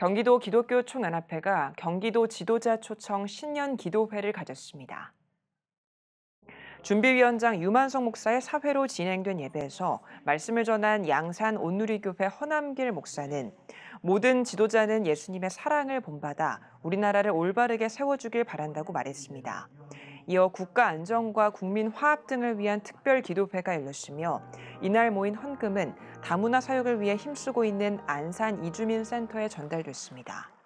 경기도 기독교 총연합회가 경기도 지도자 초청 신년 기도회를 가졌습니다. 준비위원장 유만성 목사의 사회로 진행된 예배에서 말씀을 전한 양산 온누리교회 허남길 목사는 모든 지도자는 예수님의 사랑을 본받아 우리나라를 올바르게 세워주길 바란다고 말했습니다. 이어 국가 안정과 국민 화합 등을 위한 특별 기도회가 열렸으며 이날 모인 헌금은 다문화 사역을 위해 힘쓰고 있는 안산 이주민센터에 전달됐습니다.